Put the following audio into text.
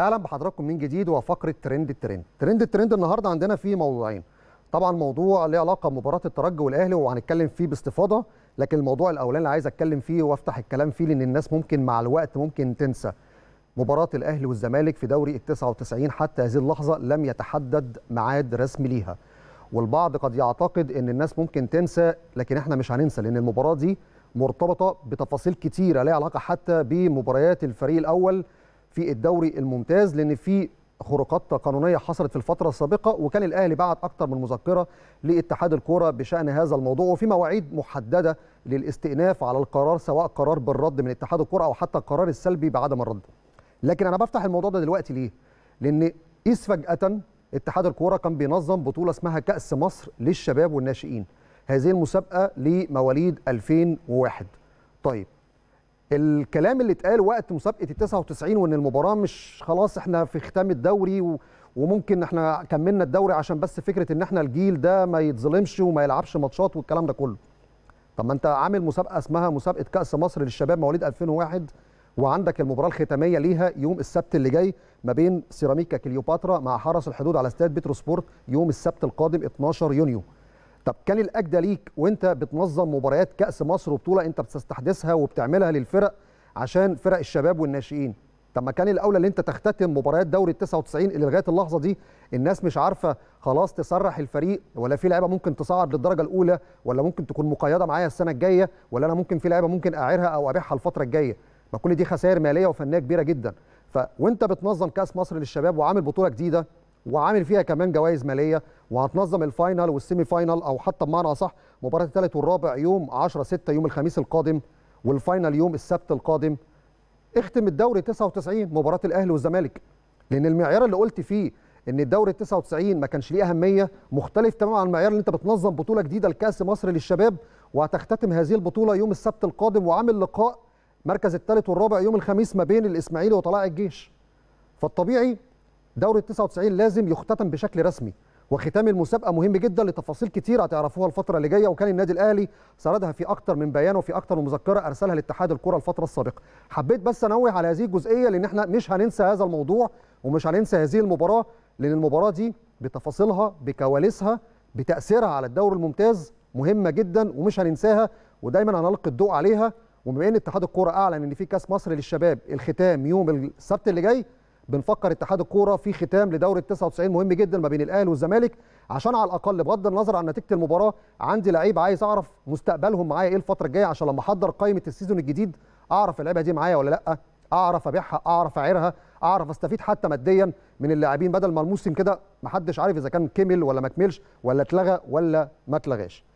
اهلا بحضراتكم من جديد وفقره ترند الترند ترند الترند النهارده عندنا فيه موضوعين طبعا موضوع له علاقه بمباراه الترجي والاهلي وهنتكلم فيه باستفاضه لكن الموضوع الاولاني اللي عايز اتكلم فيه وافتح الكلام فيه لان الناس ممكن مع الوقت ممكن تنسى مباراه الاهلي والزمالك في دوري ال 99 حتى هذه اللحظه لم يتحدد ميعاد رسمي ليها والبعض قد يعتقد ان الناس ممكن تنسى لكن احنا مش هننسى لان المباراه دي مرتبطه بتفاصيل كتيره لها علاقه حتى بمباريات الفريق الاول في الدوري الممتاز لان في خروقات قانونيه حصلت في الفتره السابقه وكان الاهلي بعت اكثر من مذكره لاتحاد الكوره بشان هذا الموضوع وفي مواعيد محدده للاستئناف على القرار سواء قرار بالرد من اتحاد الكوره او حتى القرار السلبي بعدم الرد لكن انا بفتح الموضوع ده دلوقتي ليه لان قيس فجاه اتحاد الكوره كان بينظم بطوله اسمها كاس مصر للشباب والناشئين هذه المسابقه لمواليد 2001 طيب الكلام اللي اتقال وقت مسابقه ال 99 وان المباراه مش خلاص احنا في ختام الدوري و... وممكن احنا كملنا الدوري عشان بس فكره ان احنا الجيل ده ما يتظلمش وما يلعبش ماتشات والكلام ده كله. طب ما انت عامل مسابقه اسمها مسابقه كاس مصر للشباب مواليد 2001 وعندك المباراه الختاميه ليها يوم السبت اللي جاي ما بين سيراميكا كليوباترا مع حرس الحدود على استاد بيترو سبورت يوم السبت القادم 12 يونيو. طب كان الاجدى ليك وانت بتنظم مباريات كاس مصر وبطوله انت بتستحدثها وبتعملها للفرق عشان فرق الشباب والناشئين طب ما كان الاولى ان انت تختتم مباريات دوري ال 99 اللي لغايه اللحظه دي الناس مش عارفه خلاص تسرح الفريق ولا في لعيبه ممكن تصعد للدرجه الاولى ولا ممكن تكون مقيده معايا السنه الجايه ولا انا ممكن في لعيبه ممكن اعيرها او ابيعها الفتره الجايه ما كل دي خسائر ماليه وفنيه كبيره جدا ف وانت بتنظم كاس مصر للشباب وعامل بطوله جديده وعامل فيها كمان جوائز ماليه وهتنظم الفاينل والسيمي فاينل او حتى بمعنى اصح مباراه الثالث والرابع يوم 10 6 يوم الخميس القادم والفاينل يوم السبت القادم اختم الدوري 99 مباراه الاهلي والزمالك لان المعيار اللي قلت فيه ان الدوري 99 ما كانش ليه اهميه مختلف تماما عن المعيار اللي انت بتنظم بطوله جديده لكاس مصر للشباب وهتختتم هذه البطوله يوم السبت القادم وعامل لقاء مركز الثالث والرابع يوم الخميس ما بين الاسماعيلي وطلائع الجيش فالطبيعي دوري ال 99 لازم يختتم بشكل رسمي وختام المسابقه مهم جدا لتفاصيل كتير هتعرفوها الفتره اللي جايه وكان النادي الاهلي سردها في اكتر من بيان وفي اكتر من مذكره ارسلها لاتحاد الكره الفتره السابقه حبيت بس انوه على هذه الجزئيه لان احنا مش هننسى هذا الموضوع ومش هننسى هذه المباراه لان المباراه دي بتفاصيلها بكواليسها بتاثيرها على الدوري الممتاز مهمه جدا ومش هننساها ودايما هنلقي الضوء عليها وبما ان اتحاد الكره اعلن ان في كاس مصر للشباب الختام يوم السبت اللي جاي بنفكر اتحاد الكوره في ختام لدوري 99 مهم جدا ما بين الاهلي والزمالك عشان على الاقل بغض النظر عن نتيجه المباراه عندي لعيب عايز اعرف مستقبلهم معايا ايه الفتره الجايه عشان لما احضر قائمه السيزون الجديد اعرف اللعيبه دي معايا ولا لا اعرف ابيعها اعرف اعيرها اعرف استفيد حتى ماديا من اللاعبين بدل ما الموسم كده محدش عارف اذا كان كمل ولا ما كملش ولا اتلغى ولا ما اتلغاش